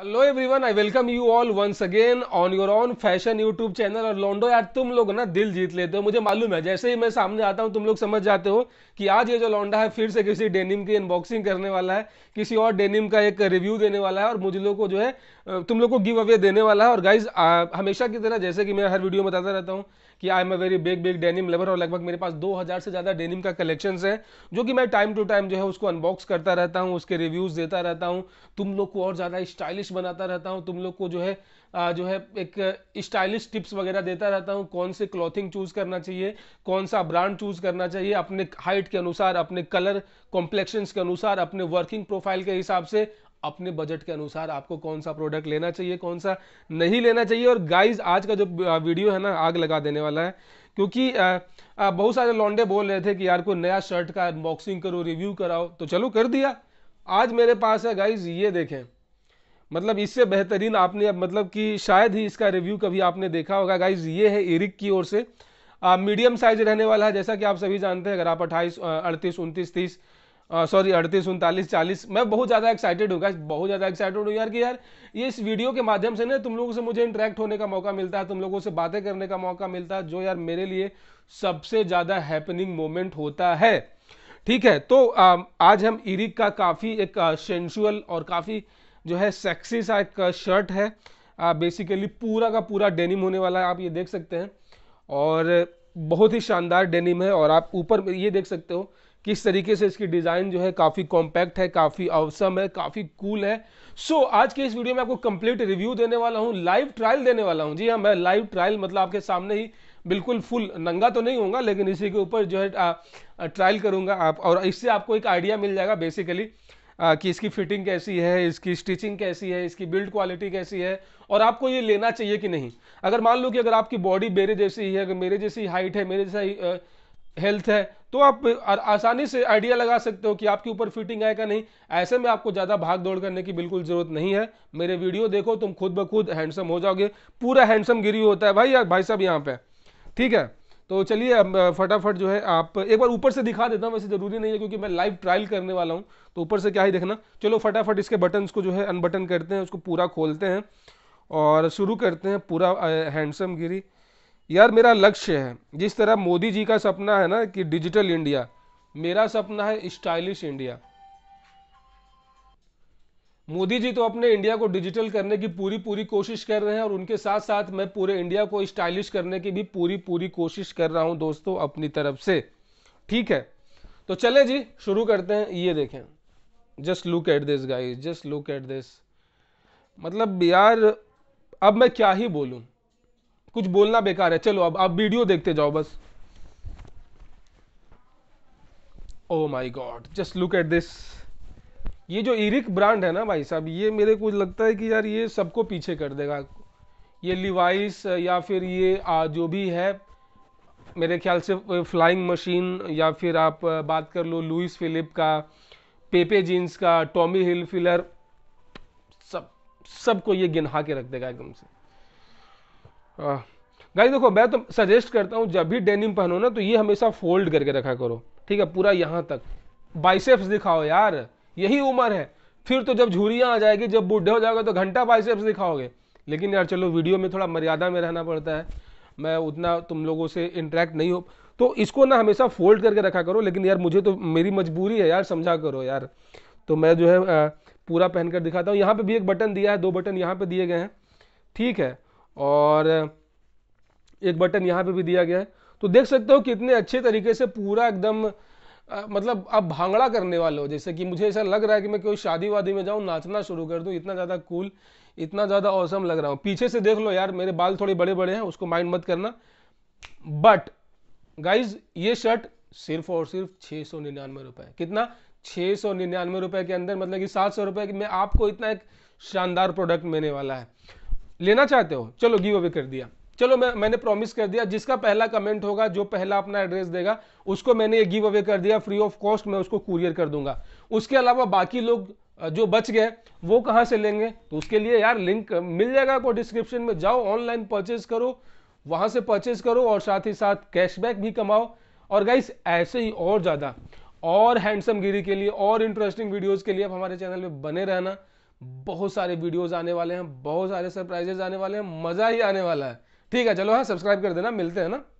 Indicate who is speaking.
Speaker 1: hello everyone I welcome you all once again on your on fashion YouTube channel और लॉन्डो यार तुम लोग ना दिल जीत लेते हो मुझे मालूम है जैसे ही मैं सामने आता हूँ तुम लोग समझ जाते हो कि आज ये जो लॉन्डा है फिर से किसी डेनिम की अनबॉक्सिंग करने वाला है किसी और डेनिम का एक रिव्यू देने वाला है और मुझे लोग को जो है तुम लोग को गिव अवे देने वाला है और गाइज हमेशा की तरह जैसे कि मैं हर वीडियो में बताता रहता हूँ कि I am a very big big denim lover और लगभग मेरे पास 2000 से ज़्यादा डेनिम का कलेक्शन है जो कि मैं टाइम टू टाइम जो है उसको अनबॉक्स करता रहता हूँ उसके रिव्यूज़ देता रहता हूँ तुम लोग को और ज़्यादा स्टाइलिश प्लेलिस्ट बनाता रहता हूँ तुम लोग को जो है आ, जो है एक स्टाइलिश टिप्स वगैरह देता रहता हूँ कौन से क्लॉथिंग चूज़ करना चाहिए कौन सा ब्रांड चूज़ करना चाहिए अपने हाइट के अनुसार अपने कलर कॉम्प्लेक्शन के अनुसार अपने वर्किंग प्रोफाइल के हिसाब से अपने बजट के अनुसार आपको कौन सा प्रोडक्ट लेना चाहिए कौन सा नहीं लेना चाहिए और गाइज आज का जो वीडियो है ना आग लगा देने वाला है क्योंकि बहुत सारे लॉन्डे बोल रहे थे कि यार कोई नया शर्ट का अनबॉक्सिंग करो रिव्यू कराओ तो चलो कर दिया आज मेरे पास है गाइज ये देखें मतलब इससे बेहतरीन आपने मतलब कि शायद ही इसका रिव्यू कभी आपने देखा होगा गाइज ये है इरिक की ओर से मीडियम साइज रहने वाला है जैसा कि आप सभी जानते हैं अगर आप अट्ठाईस अड़तीस उनतीस तीस सॉरी अड़तीस उनतालीस चालीस मैं बहुत ज़्यादा एक्साइटेड हूँ बहुत ज़्यादा एक्साइटेड हूँ यार कि यार ये इस वीडियो के माध्यम से ना तुम लोगों से मुझे इंटरेक्ट होने का मौका मिलता है तुम लोगों से बातें करने का मौका मिलता है जो यार मेरे लिए सबसे ज़्यादा हैपनिंग मोमेंट होता है ठीक है तो आ, आज हम इरिक का काफ़ी एक सेंशुअल और काफ़ी जो है सेक्सी सा एक शर्ट है बेसिकली पूरा का पूरा डेनिम होने वाला है आप ये देख सकते हैं और बहुत ही शानदार डेनिम है और आप ऊपर ये देख सकते हो किस तरीके से इसकी डिज़ाइन जो है काफ़ी कॉम्पैक्ट है काफ़ी अवसम है काफ़ी कूल है सो so, आज के इस वीडियो में आपको कंप्लीट रिव्यू देने वाला हूँ लाइव ट्रायल देने वाला हूँ जी हाँ मैं लाइव ट्रायल मतलब आपके सामने ही बिल्कुल फुल नंगा तो नहीं होगा लेकिन इसी के ऊपर जो है ट्रायल करूँगा आप और इससे आपको एक आइडिया मिल जाएगा बेसिकली कि इसकी फिटिंग कैसी है इसकी स्टिचिंग कैसी है इसकी बिल्ड क्वालिटी कैसी है और आपको ये लेना चाहिए कि नहीं अगर मान लो कि अगर आपकी बॉडी मेरे जैसी ही है अगर मेरे जैसी हाइट है मेरे जैसा हेल्थ है तो आप आसानी से आइडिया लगा सकते हो कि आपके ऊपर फिटिंग आएगा नहीं ऐसे में आपको ज़्यादा भाग दौड़ करने की बिल्कुल ज़रूरत नहीं है मेरे वीडियो देखो तुम खुद ब खुद हैंडसम हो जाओगे पूरा हैंडसम गिरी होता है भाई यार भाई साहब यहाँ पे ठीक है तो चलिए अब फटाफट जो है आप एक बार ऊपर से दिखा देता हूँ वैसे ज़रूरी नहीं है क्योंकि मैं लाइव ट्रायल करने वाला हूँ तो ऊपर से क्या ही देखना चलो फटाफट इसके बटन्स को जो है अनबटन करते हैं उसको पूरा खोलते हैं और शुरू करते हैं पूरा हैंडसम गिरी यार मेरा लक्ष्य है जिस तरह मोदी जी का सपना है ना कि डिजिटल इंडिया मेरा सपना है स्टाइलिश इंडिया मोदी जी तो अपने इंडिया को डिजिटल करने की पूरी पूरी कोशिश कर रहे हैं और उनके साथ साथ मैं पूरे इंडिया को स्टाइलिश करने की भी पूरी पूरी कोशिश कर रहा हूं दोस्तों अपनी तरफ से ठीक है तो चले जी शुरू करते हैं ये देखें just look at this guys just look at this मतलब यार अब मैं क्या ही बोलूं कुछ बोलना बेकार है चलो अब आप वीडियो देखते जाओ बस oh my god just look at this ये जो इरिक ब्रांड है ना भाई साहब ये मेरे को लगता है कि यार ये सबको पीछे कर देगा ये लिवाइस या फिर ये आ, जो भी है मेरे ख्याल से फ्लाइंग मशीन या फिर आप बात कर लो लुइस फिलिप का पेपे जीन्स का टॉमी हिल फिलर सब सबको ये गिनहा के रख देगा एकदम से गाइस देखो मैं तो सजेस्ट करता हूँ जब भी डेनिम पहनो ना तो ये हमेशा फोल्ड करके रखा करो ठीक है पूरा यहाँ तक बाइसेप्स दिखाओ यार यही उम्र है फिर तो जब झूरियाँ आ जाएगी जब बूढ़े हो जाओगे तो घंटा बाइसेप्स दिखाओगे लेकिन यार चलो वीडियो में थोड़ा मर्यादा में रहना पड़ता है मैं उतना तुम लोगों से इंटरेक्ट नहीं हो तो इसको ना हमेशा फोल्ड करके रखा करो लेकिन यार मुझे तो मेरी मजबूरी है यार समझा करो यार तो मैं जो है पूरा पहन कर दिखाता हूँ यहाँ पे भी एक बटन दिया है दो बटन यहाँ पे दिए गए हैं ठीक है और एक बटन यहाँ पे भी दिया गया है तो देख सकते हो कितने अच्छे तरीके से पूरा एकदम मतलब आप भांगड़ा करने वाले हो जैसे कि मुझे ऐसा लग रहा है कि मैं कोई शादी वादी में जाऊँ नाचना शुरू कर दूँ इतना ज़्यादा कूल इतना ज़्यादा औसम लग रहा हूँ पीछे से देख लो यार मेरे बाल थोड़े बड़े बड़े हैं उसको माइंड मत करना बट गाइज ये शर्ट सिर्फ और सिर्फ छः सौ निन्यानवे रुपये कितना छः सौ निन्यानवे रुपये के अंदर मतलब कि सात सौ रुपये मैं आपको इतना एक शानदार प्रोडक्ट मिलने वाला है लेना चाहते हो चलो गिव अवे कर दिया चलो मैं मैंने प्रॉमिस कर दिया जिसका पहला कमेंट होगा जो पहला अपना एड्रेस देगा उसको मैंने ये गिव अवे कर दिया फ्री ऑफ कॉस्ट मैं उसको कुरियर कर दूंगा उसके अलावा बाकी लोग जो बच गए वो कहाँ से लेंगे तो उसके लिए यार लिंक मिल जाएगा आपको डिस्क्रिप्शन में जाओ ऑनलाइन परचेज करो वहाँ से परचेज करो और साथ ही साथ कैशबैक भी कमाओ और गाइस ऐसे ही और ज़्यादा और हैंडसम गिरी के लिए और इंटरेस्टिंग वीडियोज़ के लिए आप हमारे चैनल में बने रहना बहुत सारे वीडियोज़ आने वाले हैं बहुत सारे सरप्राइजेज आने वाले हैं मज़ा ही आने वाला है ठीक है चलो हाँ सब्सक्राइब कर देना मिलते हैं ना